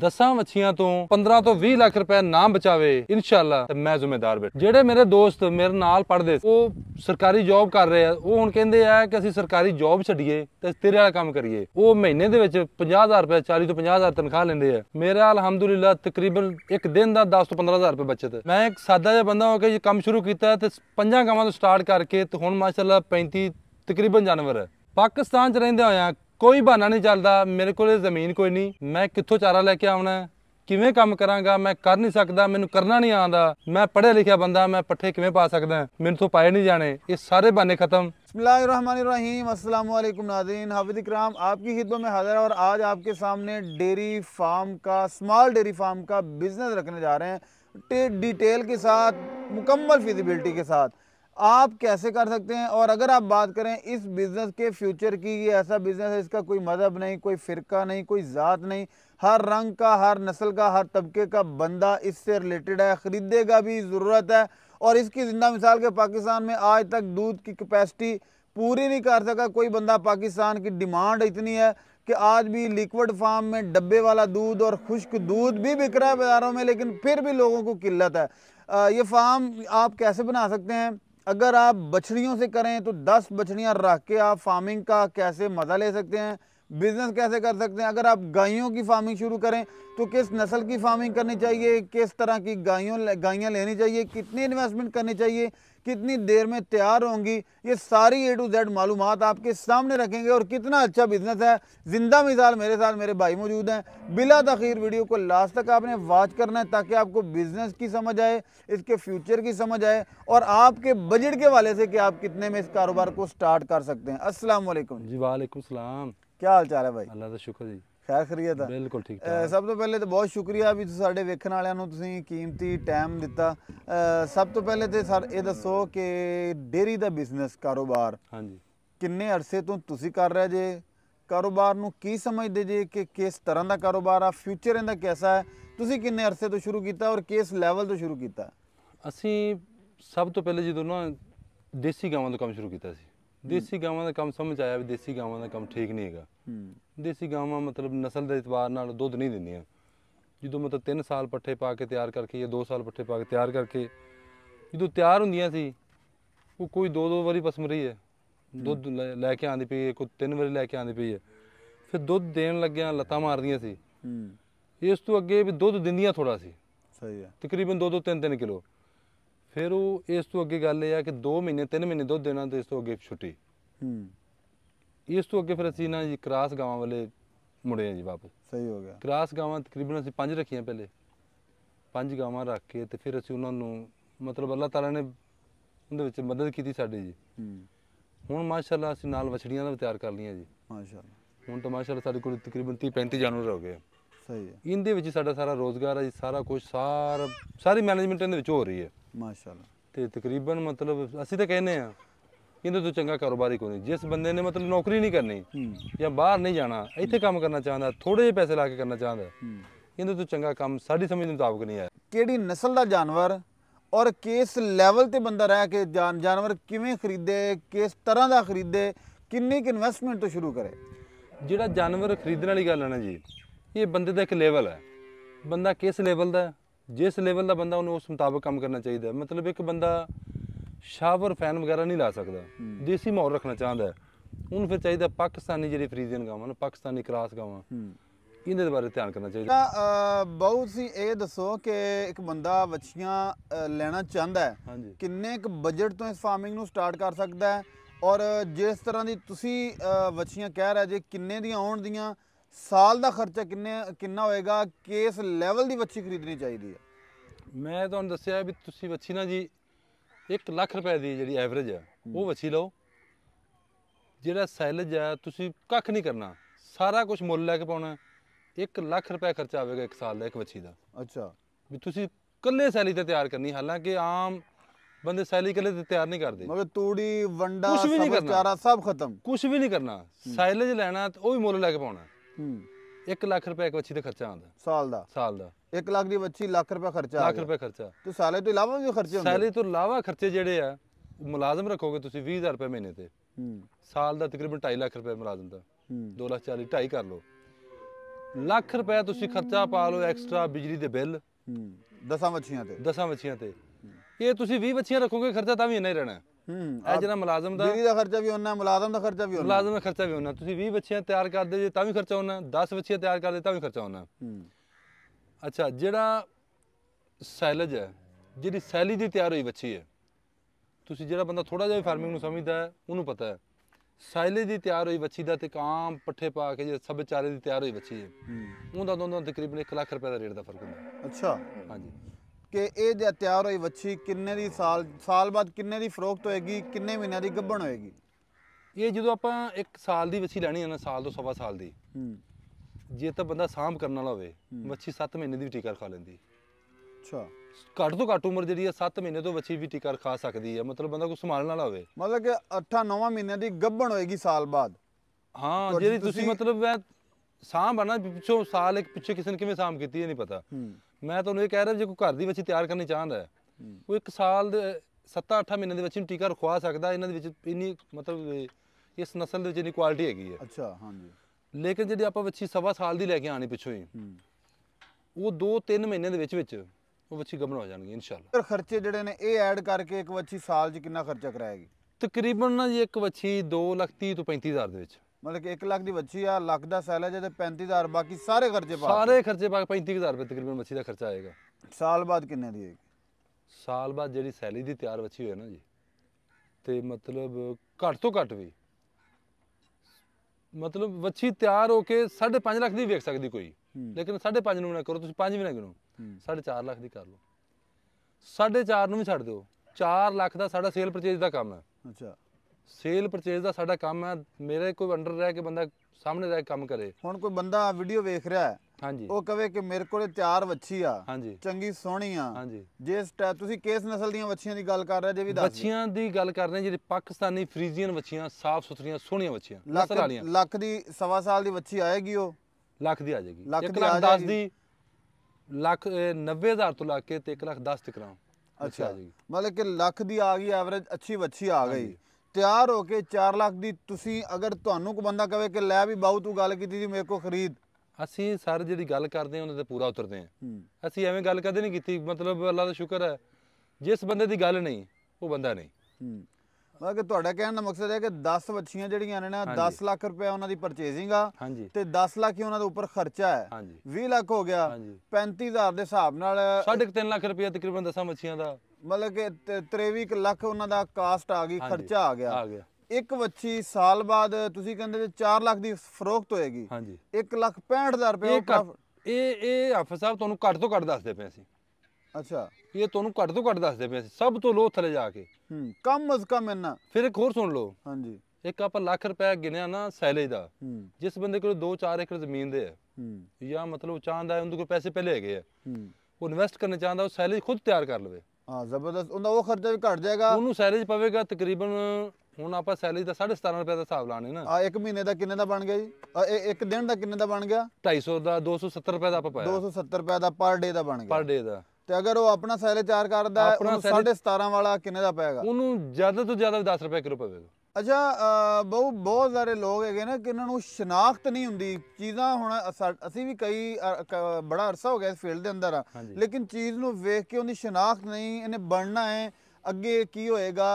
10 ਮੱਛੀਆਂ ਤੋਂ 15 ਤੋਂ 20 ਲੱਖ ਰੁਪਏ ਨਾ ਬਚਾਵੇ ਇਨਸ਼ਾਅੱਲਾ ਤੇ ਮੈਂ ਜ਼ਿੰਮੇਦਾਰ ਬੈਠ ਜਿਹੜੇ ਮੇਰੇ ਦੋਸਤ ਮੇਰੇ ਨਾਲ ਪੜਦੇ ਉਹ ਸਰਕਾਰੀ ਜੌਬ ਕਰ ਰਹੇ ਆ ਉਹ ਹੁਣ ਕਹਿੰਦੇ ਆ ਕਿ ਅਸੀਂ ਸਰਕਾਰੀ ਜੌਬ ਛੱਡੀਏ ਤੇ ਤੇਰੇ ਵਾਲਾ ਕੰਮ ਕਰੀਏ ਉਹ ਮਹੀਨੇ ਦੇ ਵਿੱਚ 50000 ਰੁਪਏ 40 ਤੋਂ 50000 ਤਨਖਾਹ ਲੈਂਦੇ ਆ ਮੇਰਾ ਅਲਹਮਦੁਲਿਲਾ ਤਕਰੀਬਨ ਇੱਕ ਦਿਨ ਦਾ 10 ਤੋਂ 15000 ਰੁਪਏ ਬਚਤ ਮੈਂ ਇੱਕ ਸਾਦਾ ਜਿਹਾ ਬੰਦਾ ਹਾਂ ਕਿ ਇਹ ਕੰਮ ਸ਼ੁਰੂ ਕੀਤਾ ਤੇ ਪੰਜਾਂ ਕੰਮਾਂ ਤੋਂ ਸਟਾਰਟ ਕਰਕੇ ਤੇ ਹੁਣ ਮਾਸ਼ਾਅੱਲਾ 35 ਤਕਰੀਬਨ ਜਾਨਵਰ ਪਾਕਿਸਤਾਨ 'ਚ ਰਹਿੰਦੇ ਹੋਇਆ ਕੋਈ ਬਹਾਨਾ ਨਹੀਂ ਚੱਲਦਾ ਮੇਰੇ ਕੋਲੇ ਜ਼ਮੀਨ ਕੋਈ ਨਹੀਂ ਮੈਂ ਕਿੱਥੋਂ ਚਾਰਾ ਲੈ ਕੇ ਆਉਣਾ ਕਿਵੇਂ ਕੰਮ ਕਰਾਂਗਾ ਮੈਂ ਕਰ ਨਹੀਂ ਸਕਦਾ ਮੈਨੂੰ ਕਰਨਾ ਨਹੀਂ ਆਉਂਦਾ ਮੈਂ ਪੜ੍ਹਿਆ ਲਿਖਿਆ ਬੰਦਾ ਮੈਂ ਪੱਠੇ ਕਿਵੇਂ ਪਾ ਸਕਦਾ ਮੈਨੂੰ ਤੋਂ ਪਾਏ ਨਹੀਂ ਜਾਣੇ ਇਹ ਸਾਰੇ ਬਾਨੇ ਖਤਮ बसमीम अल्लाम नाजीन हाफिज़ इकराम khidmat mein hazir hai aur aaj aapke samne dairy farm ka small dairy farm ka business rakhne ja rahe hain detail ke sath mukammal feasibility ke sath आप कैसे कर सकते हैं और अगर आप बात करें इस बिज़नेस के फ्यूचर की ये ऐसा बिज़नेस है इसका कोई मज़हब नहीं कोई फ़िरका नहीं कोई ज़ात नहीं हर रंग का हर नस्ल का हर तबके का बंदा इससे रिलेटेड है ख़रीदेगा भी ज़रूरत है और इसकी ज़िंदा मिसाल के पाकिस्तान में आज तक दूध की कैपेसिटी पूरी नहीं कर सका कोई बंदा पाकिस्तान की डिमांड इतनी है कि आज भी लिक्विड फार्म में डब्बे वाला दूध और खुश्क दूध भी बिक रहा है बाज़ारों में लेकिन फिर भी लोगों को किल्लत है आ, ये फार्म आप कैसे बना सकते हैं अगर आप बछड़ियों से करें तो 10 बछड़ियाँ रख के आप फार्मिंग का कैसे मज़ा ले सकते हैं बिज़नेस कैसे कर सकते हैं अगर आप गायों की फार्मिंग शुरू करें तो किस नस्ल की फार्मिंग करनी चाहिए किस तरह की गायों गाइयाँ लेनी चाहिए कितनी इन्वेस्टमेंट करनी चाहिए कितनी देर में तैयार होंगी ये सारी ए टू जेड मालूम आपके सामने रखेंगे और कितना अच्छा बिजनेस है ज़िंदा मिसाल मेरे साथ मेरे भाई मौजूद हैं बिला तखीर वीडियो को लास्ट तक आपने वॉच करना है ताकि आपको बिज़नेस की समझ आए इसके फ्यूचर की समझ आए और आपके बजट के वाले से कि आप कितने में इस कारोबार को स्टार्ट कर सकते हैं असलम जी वालेकुम क्या हाल चाल है भाई अल्लाह का शुक्र जी ਖੈਰ ਖਰੀਅਤ ਆ ਬਿਲਕੁਲ ਠੀਕ ਠਾਕ ਸਭ ਤੋਂ ਪਹਿਲੇ ਤਾਂ ਬਹੁਤ ਸ਼ੁਕਰੀਆ ਵੀ ਤੁਸੀਂ ਸਾਡੇ ਵੇਖਣ ਵਾਲਿਆਂ ਨੂੰ ਤੁਸੀਂ ਕੀਮਤੀ ਟਾਈਮ ਦਿੱਤਾ ਸਭ ਤੋਂ ਪਹਿਲੇ ਤੇ ਸਰ ਇਹ ਦੱਸੋ ਕਿ ਡੇਰੀ ਦਾ ਬਿਜ਼ਨਸ ਕਾਰੋਬਾਰ ਹਾਂਜੀ ਕਿੰਨੇ ਅਰਸੇ ਤੋਂ ਤੁਸੀਂ ਕਰ ਰਹੇ ਜੇ ਕਾਰੋਬਾਰ ਨੂੰ ਕੀ ਸਮਝਦੇ ਜੇ ਕਿ ਕਿਸ ਤਰ੍ਹਾਂ ਦਾ ਕਾਰੋਬਾਰ ਆ ਫਿਊਚਰ ਇਹਦਾ ਕਿਹਦਾ ਹੈ ਤੁਸੀਂ ਕਿੰਨੇ ਅਰਸੇ ਤੋਂ ਸ਼ੁਰੂ ਕੀਤਾ ਔਰ ਕਿਸ ਲੈਵਲ ਤੋਂ ਸ਼ੁਰੂ ਕੀਤਾ ਅਸੀਂ ਸਭ ਤੋਂ ਪਹਿਲੇ ਜਦੋਂ ਨਾ ਦੇਸੀ ਗਾਵਾਂ ਦਾ ਕੰਮ ਸ਼ੁਰੂ ਕੀਤਾ ਸੀ ਦੇਸੀ ਗਾਵਾਂ ਦਾ ਕੰਮ ਸਮਝ ਆਇਆ ਵੀ ਦੇਸੀ ਗਾਵਾਂ ਦਾ ਕੰਮ ਠੀਕ ਨਹੀਂ ਹੈਗਾ ਹੂੰ ਦੇਸੀ ਗਾਵਾਂ ਮਤਲਬ ਨਸਲ ਦੇ ਇਤਬਾਰ ਨਾਲ ਦੁੱਧ ਨਹੀਂ ਦਿੰਦੀਆਂ ਜਦੋਂ ਮਤਲਬ 3 ਸਾਲ ਪੱਠੇ ਪਾ ਕੇ ਤਿਆਰ ਕਰਕੇ ਜਾਂ 2 ਸਾਲ ਪੱਠੇ ਪਾ ਕੇ ਤਿਆਰ ਕਰਕੇ ਜਦੋਂ ਤਿਆਰ ਹੁੰਦੀਆਂ ਸੀ ਉਹ ਕੋਈ ਦੋ ਦੋ ਵਾਰੀ ਪਸਮ ਰਹੀ ਹੈ ਦੁੱਧ ਲੈ ਕੇ ਆਂਦੀ ਪਈ ਹੈ ਕੋਈ ਤਿੰਨ ਵਾਰੀ ਲੈ ਕੇ ਆਂਦੀ ਪਈ ਹੈ ਫਿਰ ਦੁੱਧ ਦੇਣ ਲੱਗਿਆਂ ਲੱਤਾਂ ਮਾਰਦੀਆਂ ਸੀ ਹੂੰ ਇਸ ਤੋਂ ਅੱਗੇ ਵੀ ਦੁੱਧ ਦਿੰਦੀਆਂ ਥੋੜਾ ਸੀ ਸਹੀ ਹੈ ਤਕਰੀਬਨ 2-2 3-3 ਕਿਲੋ ਫਿਰ ਉਹ ਇਸ ਤੋਂ ਅੱਗੇ ਗੱਲ ਇਹ ਆ ਕਿ 2 ਮਹੀਨੇ 3 ਮਹੀਨੇ ਦੋ ਦਿਨਾਂ ਤੇ ਇਸ ਤੋਂ ਅੱਗੇ ਛੁੱਟੀ ਹੂੰ ਇਸ ਤੋਂ ਅੱਗੇ ਫਿਰ ਅਸੀਂ ਨਾ ਜੀ ਕਰਾਸ ਗਾਵਾਂ ਵਾਲੇ ਮੁੜੇ ਆ ਜੀ ਵਾਪਸ ਸਹੀ ਹੋ ਗਿਆ ਕਰਾਸ ਗਾਵਾਂ ਤਕਰੀਬਨ ਅਸੀਂ ਪੰਜ ਰੱਖੀਆਂ ਪਹਿਲੇ ਪੰਜ ਗਾਵਾਂ ਰੱਖ ਕੇ ਤੇ ਫਿਰ ਅਸੀਂ ਉਹਨਾਂ ਨੂੰ ਮਤਲਬ ਅੱਲਾਹ ਤਾਲਾ ਨੇ ਉਹਦੇ ਵਿੱਚ ਮਦਦ ਕੀਤੀ ਸਾਡੀ ਜੀ ਹੂੰ ਹੁਣ ਮਾਸ਼ਾਅੱਲਾ ਅਸੀਂ ਨਾਲ ਵਛੜੀਆਂ ਦਾ ਤਿਆਰ ਕਰ ਲਈਆਂ ਜੀ ਮਾਸ਼ਾਅੱਲਾ ਹੁਣ ਤਾਂ ਮਾਸ਼ਾਅੱਲਾ ਸਾਡੇ ਕੋਲ ਤਕਰੀਬਨ 30 35 ਜਾਨਵਰ ਹੋ ਗਏ ਸਹੀ ਹੈ ਇਹਦੇ ਵਿੱਚ ਸਾਡਾ ਸਾਰਾ ਰੋਜ਼ਗਾਰ ਹੈ ਜੀ ਸਾਰਾ ਕੁਝ ਸਾਰ ਸਾਰੀ ਮੈਨੇਜਮੈਂਟ ਇਹਦੇ ਵਿੱਚ ਹੋ ਰਹੀ ਹੈ ਮਾਸ਼ਾਅੱਲਾ ਤੇ ਤਕਰੀਬਨ ਮਤਲਬ ਅਸੀਂ ਤਾਂ ਕਹਿੰਦੇ ਆ ਇਹਦੇ ਤੋਂ ਚੰਗਾ ਕਾਰੋਬਾਰੀ ਕੋਈ ਨਹੀਂ ਜਿਸ ਬੰਦੇ ਨੇ ਮਤਲਬ ਨੌਕਰੀ ਨਹੀਂ ਕਰਨੀ ਜਾਂ ਬਾਹਰ ਨਹੀਂ ਜਾਣਾ ਇੱਥੇ ਕੰਮ ਕਰਨਾ ਚਾਹੁੰਦਾ ਥੋੜੇ ਜਿਹੇ ਪੈਸੇ ਲਾ ਕੇ ਕਰਨਾ ਚਾਹੁੰਦਾ ਇਹਦੇ ਤੋਂ ਚੰਗਾ ਕੰਮ ਸਾਡੀ ਸਮਝ ਦੇ ਮੁਤਾਬਕ ਨਹੀਂ ਆਇਆ ਕਿਹੜੀ ਨਸਲ ਦਾ ਜਾਨਵਰ ਔਰ ਕਿਸ ਲੈਵਲ ਤੇ ਬੰਦਾ ਰਹਿ ਕੇ ਜਾਨਵਰ ਕਿਵੇਂ ਖਰੀਦੇ ਕਿਸ ਤਰ੍ਹਾਂ ਦਾ ਖਰੀਦੇ ਕਿੰਨੀ ਕਿ ਇਨਵੈਸਟਮੈਂਟ ਤੋਂ ਸ਼ੁਰੂ ਕਰੇ ਜਿਹੜਾ ਜਾਨਵਰ ਖਰੀਦਣ ਵਾਲੀ ਗੱਲ ਹੈ ਨਾ ਜੀ ਇਹ ਬੰਦੇ ਦਾ ਇੱਕ ਲੈਵਲ ਹੈ ਬੰਦਾ ਕਿਸ ਲੈਵਲ ਦਾ ਜਿਸ ਲੈਵਲ ਦਾ ਬੰਦਾ ਉਹਨੂੰ ਉਸ ਮੁਤਾਬਕ ਕੰਮ ਕਰਨਾ ਚਾਹੀਦਾ ਮਤਲਬ ਇੱਕ ਬੰਦਾ ਸ਼ਾਵਰ ਫੈਨ ਵਗੈਰਾ ਨਹੀਂ ਲਾ ਸਕਦਾ ਦੇਸੀ ਮਾਹੌਲ ਰੱਖਣਾ ਚਾਹੁੰਦਾ ਹੈ ਉਹਨੂੰ ਫਿਰ ਚਾਹੀਦਾ ਪਾਕਿਸਤਾਨੀ ਜਿਹੜੇ ਫਰੀਜ਼ੀਅਨ ਗਾਵਾਂ ਨੇ ਪਾਕਿਸਤਾਨੀ ਕਰਾਸ ਗਾਵਾਂ ਇਹਦੇ ਬਾਰੇ ਧਿਆਨ ਕਰਨਾ ਚਾਹੀਦਾ ਬਹੁਤ ਸੀ ਇਹ ਦੱਸੋ ਕਿ ਇੱਕ ਬੰਦਾ ਵੱਛੀਆਂ ਲੈਣਾ ਚਾਹੁੰਦਾ ਹੈ ਕਿੰਨੇ ਇੱਕ ਬਜਟ ਤੋਂ ਇਸ ਫਾਰਮਿੰਗ ਨੂੰ ਸਟਾਰਟ ਕਰ ਸਕਦਾ ਹੈ ਔਰ ਜਿਸ ਤਰ੍ਹਾਂ ਦੀ ਤੁਸੀਂ ਵੱਛੀਆਂ ਕਹਿ ਰਹੇ ਜੇ ਕਿੰਨੇ ਦੀਆਂ ਆਉਣ ਦੀਆਂ ਸਾਲ ਦਾ ਖਰਚਾ ਕਿੰਨੇ ਕਿੰਨਾ ਹੋਏਗਾ ਕਿਸ ਲੈਵਲ ਦੀ ਵੱਛੀ ਖਰੀਦਣੀ ਚਾਹੀਦੀ ਹੈ ਮੈਂ ਤੁਹਾਨੂੰ ਦੱਸਿਆ ਵੀ ਤੁਸੀਂ ਵੱਛੀ ਨਾ ਜੀ 1 ਲੱਖ ਰੁਪਏ ਦੀ ਜਿਹੜੀ ਐਵਰੇਜ ਹੈ ਉਹ ਵੱਛੀ ਲਓ ਜਿਹੜਾ ਸੈਲਜ ਹੈ ਤੁਸੀਂ ਕੱਖ ਨਹੀਂ ਕਰਨਾ ਸਾਰਾ ਕੁਝ ਮੁੱਲ ਲੈ ਕੇ ਪਾਉਣਾ 1 ਲੱਖ ਰੁਪਏ ਖਰਚਾ ਆਵੇਗਾ ਇੱਕ ਸਾਲ ਦਾ ਇੱਕ ਵੱਛੀ ਦਾ ਅੱਛਾ ਵੀ ਤੁਸੀਂ ਕੱਲੇ ਸੈਲੀ ਤੇ ਤਿਆਰ ਕਰਨੀ ਹਾਲਾਂਕਿ ਆਮ ਬੰਦੇ ਸੈਲੀ ਕੱਲੇ ਤੇ ਤਿਆਰ ਨਹੀਂ ਕਰਦੇ ਮਗਰ ਤੂੜੀ ਵੰਡਾ ਸਭ ਚਾਰਾ ਸਭ ਖਤਮ ਕੁਝ ਵੀ ਨਹੀਂ ਕਰਨਾ ਸੈਲਜ ਲੈਣਾ ਉਹ ਵੀ ਮੁੱਲ ਲੈ ਕੇ ਪਾਉਣਾ ਹੂੰ 1 ਲੱਖ ਰੁਪਏ ਇੱਕ ਵੱਛੀ ਤੇ ਖਰਚਾ ਆਉਂਦਾ ਸਾਲ ਦਾ ਸਾਲ ਦਾ 1 ਲੱਖ ਦੀ ਵੱਛੀ ਲੱਖ ਰੁਪਏ ਖਰਚਾ ਲੱਖ ਰੁਪਏ ਖਰਚਾ ਤੇ ਸਾਲੇ ਤੋਂ ਇਲਾਵਾ ਵੀ ਖਰਚੇ ਹੁੰਦੇ ਸਾਲੇ ਤੋਂ ਇਲਾਵਾ ਖਰਚੇ ਜਿਹੜੇ ਆ ਮੁਲਾਜ਼ਮ ਰੱਖੋਗੇ ਤੁਸੀਂ 20000 ਰੁਪਏ ਮਹੀਨੇ ਤੇ ਹੂੰ ਸਾਲ ਦਾ ਤਕਰੀਬਨ 2.5 ਲੱਖ ਰੁਪਏ ਮੁਲਾਜ਼ਮ ਦਾ 2 ਲੱਖ 40 2.5 ਕਰ ਲਓ ਲੱਖ ਰੁਪਏ ਤੁਸੀਂ ਖਰਚਾ ਪਾ ਲਓ ਐਕਸਟਰਾ ਬਿਜਲੀ ਦੇ ਬਿੱਲ ਹੂੰ ਦਸਾਂ ਵੱਛੀਆਂ ਤੇ ਦਸਾਂ ਵੱਛੀਆਂ ਤੇ ਇਹ ਤੁਸੀਂ 20 ਵੱਛੀਆਂ ਰੱਖੋਗੇ ਖਰਚਾ ਤਾਂ ਵੀ ਇੰਨਾ ਹੀ ਰਹਿਣਾ ਹੂੰ ਇਹ ਜਿਹੜਾ ਮੁਲਾਜ਼ਮ ਦਾ ਬੀਵੀ ਦਾ ਖਰਚਾ ਵੀ ਉਹਨਾਂ ਮੁਲਾਜ਼ਮ ਦਾ ਖਰਚਾ ਵੀ ਉਹਨਾਂ ਮੁਲਾਜ਼ਮ ਦਾ ਖਰਚਾ ਵੀ ਉਹਨਾਂ ਤੁਸੀਂ 20 ਬੱਚੇ ਤਿਆਰ ਕਰਦੇ ਜੇ ਤਾਂ ਵੀ ਖਰਚਾ ਉਹਨਾਂ 10 ਬੱਚੇ ਤਿਆਰ ਕਰਦੇ ਤਾਂ ਵੀ ਖਰਚਾ ਉਹਨਾਂ ਹੂੰ ਅੱਛਾ ਜਿਹੜਾ ਸੈਲਜ ਹੈ ਜਿਹੜੀ ਸੈਲੀ ਦੀ ਤਿਆਰ ਹੋਈ ਬੱਚੀ ਹੈ ਤੁਸੀਂ ਜਿਹੜਾ ਬੰਦਾ ਥੋੜਾ ਜਿਹਾ ਫਾਰਮਿੰਗ ਨੂੰ ਸਮਝਦਾ ਹੈ ਉਹਨੂੰ ਪਤਾ ਹੈ ਸਾਇਲੇ ਦੀ ਤਿਆਰ ਹੋਈ ਬੱਚੀ ਦਾ ਤੇ ਕਾਮ ਪੱਠੇ ਪਾ ਕੇ ਜੇ ਸਭ ਚਾਰੇ ਦੀ ਤਿਆਰ ਹੋਈ ਬੱਚੀ ਹੈ ਹੂੰ ਉਹਦਾ ਦੋਨੋਂ ਤਕਰੀਬਨ 1 ਲੱਖ ਰੁਪਏ ਦਾ ਰੇਟ ਦਾ ਫਰਕ ਹੁੰਦਾ ਅੱਛਾ ਹਾਂਜੀ ਕਿ ਇਹ ਜੇ ਤਿਆਰ ਹੋਈ ਵੱਛੀ ਕਿੰਨੇ ਦੀ ਸਾਲ ਸਾਲ ਬਾਅਦ ਕਿੰਨੇ ਦੀ ਫਰੋਖਤ ਹੋਏਗੀ ਕਿੰਨੇ ਮਹੀਨਿਆਂ ਦੀ ਗੱਭਣ ਹੋਏਗੀ ਇਹ ਜਦੋਂ ਆਪਾਂ ਇੱਕ ਸਾਲ ਦੀ ਵੱਛੀ ਲੈਣੀ ਹੈ ਨਾ ਸਾਲ ਤੋਂ ਸਵਾ ਸਾਲ ਦੀ ਹੂੰ ਜੇ ਤਾਂ ਬੰਦਾ ਸਾਂਭ ਕਰਨ ਵਾਲਾ ਹੋਵੇ ਵੱਛੀ 7 ਮਹੀਨੇ ਦੀ ਵੀ ਟੀਕਾ ਖਾ ਲੈਂਦੀ ਅੱਛਾ ਘੱਟ ਤੋਂ ਘੱਟ ਉਮਰ ਜਿਹੜੀ ਹੈ 7 ਮਹੀਨੇ ਤੋਂ ਵੱਛੀ ਵੀ ਟੀਕਾ ਖਾ ਸਕਦੀ ਹੈ ਮਤਲਬ ਬੰਦਾ ਕੋਈ ਸੰਭਾਲਣ ਵਾਲਾ ਹੋਵੇ ਮਤਲਬ ਕਿ 8-9 ਮਹੀਨੇ ਦੀ ਗੱਭਣ ਹੋਏਗੀ ਸਾਲ ਬਾਅਦ ਹਾਂ ਜਿਹੜੀ ਤੁਸੀਂ ਮਤਲਬ ਸਾਂਭ ਆ ਨਾ ਪਿੱਛੋਂ ਸਾਲ ਇੱਕ ਪਿੱਛੇ ਕਿਸੇ ਨੇ ਕਿਵੇਂ ਸਾਂਭ ਕੀਤੀ ਇਹ ਨਹੀਂ ਪਤਾ ਹੂੰ ਮੈਂ ਤੁਹਾਨੂੰ ਇਹ ਕਹਿ ਰਿਹਾ ਜੇ ਕੋਈ ਘਰ ਦੀ ਵਿੱਚ ਤਿਆਰ ਕਰਨੀ ਚਾਹੁੰਦਾ ਹੈ ਉਹ ਇੱਕ ਸਾਲ ਦੇ 7-8 ਮਹੀਨੇ ਦੇ ਵਿੱਚ ਨੂੰ ਟੀਕਾ ਰਖਵਾ ਸਕਦਾ ਇਹਨਾਂ ਦੇ ਵਿੱਚ ਇੰਨੀ ਮਤਲਬ ਇਸ ਨਸਲ ਦੇ ਵਿੱਚ ਇੰਨੀ ਕੁਆਲਿਟੀ ਹੈਗੀ ਹੈ ਅੱਛਾ ਹਾਂਜੀ ਲੇਕਿਨ ਜਿਹੜੀ ਆਪਾਂ ਵਿੱਚੀ ਸਵਾ ਸਾਲ ਦੀ ਲੈ ਕੇ ਆਣੀ ਪਿੱਛੋਂ ਹੀ ਉਹ 2-3 ਮਹੀਨੇ ਦੇ ਵਿੱਚ ਵਿੱਚ ਉਹ ਬੱਚੀ ਗਮਨ ਹੋ ਜਾਣਗੇ ਇਨਸ਼ਾਅੱਲਾ ਪਰ ਖਰਚੇ ਜਿਹੜੇ ਨੇ ਇਹ ਐਡ ਕਰਕੇ ਇੱਕ ਬੱਚੀ ਸਾਲ 'ਚ ਕਿੰਨਾ ਖਰਚਾ ਕਰਾਏਗੀ ਤਕਰੀਬਨ ਨਾ ਜੀ ਇੱਕ ਬੱਚੀ 2 ਲੱਖ 30 ਤੋਂ 35 ਹਜ਼ਾਰ ਦੇ ਵਿੱਚ ਮਤਲਬ ਕਿ 1 ਲੱਖ ਦੀ ਬੱਚੀ ਆ ਲੱਖ ਦਾ ਸੈਲ ਹੈ ਜਿਹਦੇ 35000 ਬਾਕੀ ਸਾਰੇ ਖਰਚੇ ਪਾ ਸਾਰੇ ਖਰਚੇ ਪਾ 35000 ਰੁਪਏ ਤਕਰੀਬਨ ਬੱਚੀ ਦਾ ਖਰਚਾ ਆਏਗਾ ਸਾਲ ਬਾਅਦ ਕਿੰਨੇ ਦੀ ਹੋਏਗੀ ਸਾਲ ਬਾਅਦ ਜਿਹੜੀ ਸੈਲੀ ਦੀ ਤਿਆਰ ਬੱਚੀ ਹੋਏ ਨਾ ਜੀ ਤੇ ਮਤਲਬ ਘੱਟ ਤੋਂ ਘੱਟ ਵੀ ਮਤਲਬ ਵੱਛੀ ਤਿਆਰ ਹੋ ਕੇ 5.5 ਲੱਖ ਦੀ ਵੇਖ ਸਕਦੀ ਕੋਈ ਲੇਕਿਨ 5.5 ਨੂੰ ਨਾ ਕਰੋ ਤੁਸੀਂ 5 ਵੀ ਨਾ ਗਿਣੋ 4.5 ਲੱਖ ਦੀ ਕਰ ਲਓ 4.5 ਨੂੰ ਵੀ ਛੱਡ ਦਿਓ 4 ਲੱਖ ਦਾ ਸਾਡਾ ਸੇਲ ਪਰਚੇਜ ਦਾ ਕੰਮ ਹੈ ਅੱਛਾ ਸੇਲ ਪਰਚੇਜ਼ ਦਾ ਸਾਡਾ ਕੰਮ ਹੈ ਮੇਰੇ ਕੋਈ ਅੰਡਰ ਰਹਿ ਕੇ ਬੰਦਾ ਸਾਹਮਣੇ ਰਹਿ ਕੇ ਕੰਮ ਕਰੇ ਹੁਣ ਕੋਈ ਬੰਦਾ ਵੀਡੀਓ ਵੇਖ ਰਿਹਾ ਹੈ ਹਾਂਜੀ ਉਹ ਕਵੇ ਕਿ ਮੇਰੇ ਕੋਲੇ ਤਿਆਰ ਵੱਛੀ ਆ ਹਾਂਜੀ ਚੰਗੀ ਸੋਹਣੀ ਆ ਹਾਂਜੀ ਜੇ ਤੁਸੀਂ ਕਿਸ ਨਸਲ ਦੀਆਂ ਵੱਛੀਆਂ ਦੀ ਗੱਲ ਕਰ ਰਹੇ ਜੇ ਵੀ ਦੱਸ ਵੱਛੀਆਂ ਦੀ ਗੱਲ ਕਰ ਰਹੇ ਜਿਹੜੇ ਪਾਕਿਸਤਾਨੀ ਫਰੀਜ਼ੀਅਨ ਵੱਛੀਆਂ ਸਾਫ਼ ਸੁਥਰੀਆਂ ਸੋਹਣੀਆਂ ਵੱਛੀਆਂ ਨਸਲ ਵਾਲੀਆਂ ਲੱਖ ਦੀ ਸਵਾ ਸਾਲ ਦੀ ਵੱਛੀ ਆਏਗੀ ਉਹ ਲੱਖ ਦੀ ਆ ਜਾਏਗੀ 1 ਲੱਖ 10 ਦੀ ਲੱਖ 90000 ਤੋਂ ਲੱਗ ਕੇ ਤੇ 1 ਲੱਖ 10 ਤੱਕ ਰਾਂ ਅੱਛਾ ਜੀ ਮਤਲਬ ਕਿ ਲੱਖ ਦੀ ਆ ਗਈ ਐਵਰੇਜ ਅੱਛੀ ਵੱਛੀ ਆ ਗਈ ਤਿਆਰ ਹੋ ਕੇ 4 ਲੱਖ ਦੀ ਤੁਸੀਂ ਅਗਰ ਤੁਹਾਨੂੰ ਕੋ ਬੰਦਾ ਕਵੇ ਕਿ ਲੈ ਵੀ ਬਾਉ ਤੂੰ ਗੱਲ ਕੀਤੀ ਸੀ ਮੇਰੇ ਕੋ ਖਰੀਦ ਅਸੀਂ ਸਰ ਜਿਹੜੀ ਗੱਲ ਕਰਦੇ ਹਾਂ ਉਹਨਾਂ ਤੇ ਪੂਰਾ ਉਤਰਦੇ ਹਾਂ ਅਸੀਂ ਐਵੇਂ ਗੱਲ ਕਦੇ ਨਹੀਂ ਕੀਤੀ ਮਤਲਬ ਅੱਲਾ ਦਾ ਸ਼ੁਕਰ ਹੈ ਜਿਸ ਬੰਦੇ ਦੀ ਗੱਲ ਨਹੀਂ ਉਹ ਬੰਦਾ ਨਹੀਂ ਮਤਲਬ ਕਿ ਤੁਹਾਡਾ ਕਹਿਣ ਦਾ ਮਕਸਦ ਹੈ ਕਿ 10 ਵੱਛੀਆਂ ਜਿਹੜੀਆਂ ਨੇ ਨਾ 10 ਲੱਖ ਰੁਪਏ ਉਹਨਾਂ ਦੀ ਪਰਚੇਜ਼ਿੰਗ ਆ ਤੇ 10 ਲੱਖ ਹੀ ਉਹਨਾਂ ਦੇ ਉੱਪਰ ਖਰਚਾ ਹੈ 20 ਲੱਖ ਹੋ ਗਿਆ 35000 ਦੇ ਹਿਸਾਬ ਨਾਲ 3.5 ਲੱਖ ਰੁਪਏ ਤਕਰੀਬਨ 10 ਵੱਛੀਆਂ ਦਾ ਮਤਲਬ ਕਿ 23 ਲੱਖ ਉਹਨਾਂ ਦਾ ਕਾਸਟ ਆ ਗਈ ਖਰਚਾ ਆ ਗਿਆ ਆ ਗਿਆ ਇੱਕ ਵੱਛੀ ਸਾਲ ਬਾਅਦ ਤੁਸੀਂ ਕਹਿੰਦੇ ਜੇ 4 ਲੱਖ ਦੀ ਫਰੋਖਤ ਹੋਏਗੀ ਹਾਂਜੀ 1 ਲੱਖ 65000 ਰੁਪਏ ਇਹ ਇਹ ਹਾਫਿਜ਼ ਸਾਹਿਬ ਤੁਹਾਨੂੰ ਘੱਟ ਤੋਂ ਘੱਟ ਦੱਸਦੇ ਪਏ ਸੀ ਅੱਛਾ ਇਹ ਤੁਹਾਨੂੰ ਘੱਟ ਤੋਂ ਘੱਟ ਦੱਸਦੇ ਪਏ ਸੀ ਸਭ ਤੋਂ ਲੋ ਥਲੇ ਜਾ ਕੇ ਹੂੰ ਕਮ ਅਜ਼ ਕਮ ਇੰਨਾ ਫਿਰ ਇੱਕ ਹੋਰ ਸੁਣ ਲਓ ਹਾਂਜੀ ਇੱਕ ਆਪਾਂ ਲੱਖ ਰੁਪਏ ਗਿਨਿਆ ਨਾ ਸੈਲੇ ਦਾ ਜਿਸ ਬੰਦੇ ਕੋਲ 2-4 ਏਕੜ ਜ਼ਮੀਨ ਦੇ ਹੈ ਜਾਂ ਮਤਲਬ ਚਾਹੁੰਦਾ ਹੈ ਉਹਦੇ ਕੋਲ ਪੈਸੇ ਪਹਿਲੇ ਹੈਗੇ ਆ ਉਹ ਇਨਵੈਸਟ ਕਰਨਾ ਚਾਹੁੰਦਾ ਉਹ ਸੈਲੇ ਖੁਦ ਤਿਆਰ ਕਰ ਲਵੇ ਹਾਂ ਜ਼ਬਰਦਸਤ ਉਹਦਾ ਉਹ ਖਰਚਾ ਵੀ ਘਟ ਜਾਏਗਾ ਉਹਨੂੰ ਸੈਲਰੀ ਪਵੇਗਾ ਤਕਰੀਬਨ ਹੁਣ ਆਪਾਂ ਸੈਲਰੀ ਦਾ 17.5 ਰੁਪਏ ਦਾ ਹਿਸਾਬ ਲਾਣੇ ਨਾ ਆ ਇੱਕ ਮਹੀਨੇ ਦਾ ਕਿੰਨੇ ਦਾ ਬਣ ਗਿਆ ਜੀ ਇਹ ਇੱਕ ਦਿਨ ਦਾ ਕਿੰਨੇ ਦਾ ਬਣ ਗਿਆ 250 ਦਾ 270 ਰੁਪਏ ਦਾ ਆਪਾਂ ਪਾਇਆ 270 ਰੁਪਏ ਦਾ ਪਰ ਡੇ ਦਾ ਬਣ ਗਿਆ ਪਰ ਡੇ ਦਾ ਤੇ ਅਗਰ ਉਹ ਆਪਣਾ ਸੈਲਰੀ ਚਾਰ ਕਰਦਾ ਉਹਨੂੰ 17.5 ਵਾਲਾ ਕਿੰਨੇ ਦਾ ਪਏਗਾ ਉਹਨੂੰ ਜ਼ਿਆਦਾ ਤੋਂ ਜ਼ਿਆਦਾ 10 ਰੁਪਏ ਕਿਲੋ ਪਵੇਗਾ ਅੱਛਾ ਬਹੁਤ ਬਹੁਤ ਸਾਰੇ ਲੋਕ ਹੈਗੇ ਨਾ ਕਿ ਇਹਨਾਂ ਨੂੰ ਸ਼ਨਾਖਤ ਨਹੀਂ ਹੁੰਦੀ ਚੀਜ਼ਾਂ ਹੁਣ ਅਸੀਂ ਵੀ ਕਈ ਬੜਾ ਅਰਸਾ ਹੋ ਗਿਆ ਇਸ ਫੀਲਡ ਦੇ ਅੰਦਰ ਆ ਲੇਕਿਨ ਚੀਜ਼ ਨੂੰ ਵੇਖ ਕੇ ਉਹਦੀ ਸ਼ਨਾਖਤ ਨਹੀਂ ਇਹਨੇ ਬਣਨਾ ਹੈ ਅੱਗੇ ਕੀ ਹੋਏਗਾ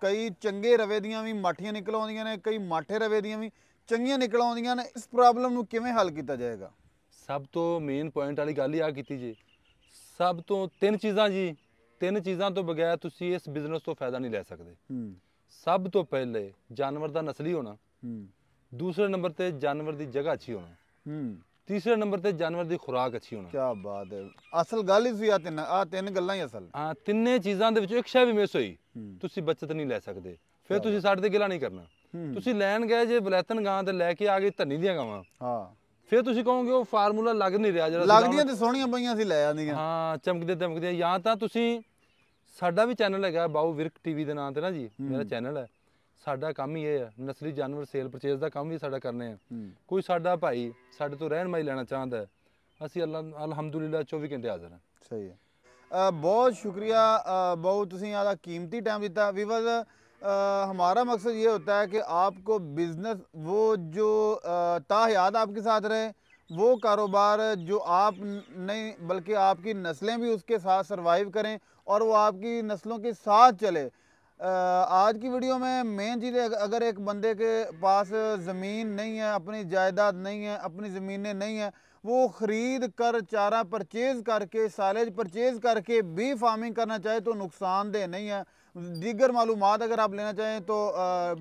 ਕਈ ਚੰਗੇ ਰਵੇ ਦੀਆਂ ਵੀ ਮਾਠੀਆਂ ਨਿਕਲ ਆਉਂਦੀਆਂ ਨੇ ਕਈ ਮਾਠੇ ਰਵੇ ਦੀਆਂ ਵੀ ਚੰਗੀਆਂ ਨਿਕਲ ਆਉਂਦੀਆਂ ਨੇ ਇਸ ਪ੍ਰੋਬਲਮ ਨੂੰ ਕਿਵੇਂ ਹੱਲ ਕੀਤਾ ਜਾਏਗਾ ਸਭ ਤੋਂ ਮੇਨ ਪੁਆਇੰਟ ਵਾਲੀ ਗੱਲ ਹੀ ਆ ਕੀਤੀ ਜੀ ਸਭ ਤੋਂ ਤਿੰਨ ਚੀਜ਼ਾਂ ਜੀ ਤਿੰਨ ਚੀਜ਼ਾਂ ਤੋਂ ਬਗੈਰ ਤੁਸੀਂ ਇਸ ਬਿਜ਼ਨਸ ਤੋਂ ਫਾਇਦਾ ਨਹੀਂ ਲੈ ਸਕਦੇ ਹੂੰ ਸਭ ਤੋਂ ਪਹਿਲੇ ਜਾਨਵਰ ਦਾ ਨਸਲੀ ਹੋਣਾ ਹੂੰ ਦੂਸਰੇ ਨੰਬਰ ਤੇ ਜਾਨਵਰ ਦੀ ਜਗ੍ਹਾ ਅੱਛੀ ਹੋਣਾ ਹੂੰ ਤੀਸਰੇ ਨੰਬਰ ਤੇ ਜਾਨਵਰ ਦੀ ਖੁਰਾਕ ਅੱਛੀ ਹੋਣਾ ਕੀ ਬਾਤ ਹੈ ਅਸਲ ਗੱਲ ਹੀ ਸੀ ਆ ਤਿੰਨ ਆ ਤਿੰਨ ਗੱਲਾਂ ਹੀ ਅਸਲ ਹਾਂ ਤਿੰਨੇ ਚੀਜ਼ਾਂ ਦੇ ਵਿੱਚੋਂ ਇੱਕ ਸ਼ੈ ਵੀ ਮਿਸ ਹੋਈ ਤੁਸੀਂ ਬਚਤ ਨਹੀਂ ਲੈ ਸਕਦੇ ਫਿਰ ਤੁਸੀਂ ਸਾਡੇ ਤੇ ਗਿਲਾ ਨਹੀਂ ਕਰਨਾ ਤੁਸੀਂ ਲੈਣ ਗਏ ਜੇ ਬਲੈਤਨ ਗਾਂ ਤੇ ਲੈ ਕੇ ਆ ਗਏ ਧੰਨੀ ਦੀਆਂ ਗਾਵਾਂ ਹਾਂ ਫਿਰ ਤੁਸੀਂ ਕਹੋਗੇ ਉਹ ਫਾਰਮੂਲਾ ਲੱਗ ਨਹੀਂ ਰਿਹਾ ਜਿਹੜਾ ਲੱਗਦੀਆਂ ਤੇ ਸੋਹਣੀਆਂ ਪਈਆਂ ਸੀ ਲੈ ਆਂਦੀਆਂ ਹਾਂ ਚਮਕਦੇ ਚਮਕਦੇ ਜਾਂ ਤਾਂ ਤੁਸੀਂ ਸਾਡਾ ਵੀ ਚੈਨਲ ਹੈਗਾ ਬਾਉ ਵਿਰਕ ਟੀਵੀ ਦੇ ਨਾਂ ਤੇ ਨਾ ਜੀ ਮੇਰਾ ਚੈਨਲ ਹੈ ਸਾਡਾ ਕੰਮ ਹੀ ਇਹ ਹੈ ਨਸਲੀ ਜਾਨਵਰ ਸੇਲ ਪਰਚੇਸ ਦਾ ਕੰਮ ਵੀ ਸਾਡਾ ਕਰਨੇ ਆ ਕੋਈ ਸਾਡਾ ਭਾਈ ਸਾਡੇ ਤੋਂ ਰਹਿਨਮਾਈ ਲੈਣਾ ਚਾਹੁੰਦਾ ਹੈ ਅਸੀਂ ਅੱਲਾ ਅਲਹਮਦੁਲਿਲਾ 24 ਘੰਟੇ ਹਾਜ਼ਰ ਹਾਂ ਸਹੀ ਹੈ ਬਹੁਤ ਸ਼ੁਕਰੀਆ ਬਹੁਤ ਤੁਸੀਂ ਆਦਾ ਕੀਮਤੀ ਟਾਈਮ ਦਿੱਤਾ ਵੀਵਰ ਹਮਾਰਾ ਮਕਸਦ ਇਹ ਹੁੰਦਾ ਹੈ ਕਿ ਆਪਕੋ ਬਿਜ਼ਨਸ ਉਹ ਜੋ ताहयात ਆਪਕੇ ਸਾਥ ਰਹੇ वो कारोबार जो आप नहीं बल्कि आपकी नस्लें भी उसके साथ सर्वाइव करें और वो आपकी नस्लों के साथ चले आज की वीडियो में मेन चीज़ अगर एक बंदे के पास ज़मीन नहीं है अपनी जायदाद नहीं है अपनी ज़मीनें नहीं है वो ख़रीद कर चारा परचेज़ करके सालेज परचेज़ करके भी फार्मिंग करना चाहे तो नुकसानदेह नहीं है दीगर मालूम अगर आप लेना चाहें तो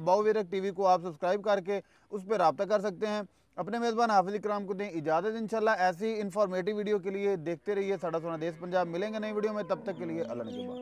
बाउवेरक टी को आप सब्सक्राइब करके उस पर रबता कर सकते हैं अपने मेज़बान हाफिज इक्राम को दें इजाज़त इंशाल्लाह ऐसी इन्फॉर्मेटिव वीडियो के लिए देखते रहिए साढ़ा सोना देश पंजाब मिलेंगे नई वीडियो में तब तक के लिए अल्लाह के बाद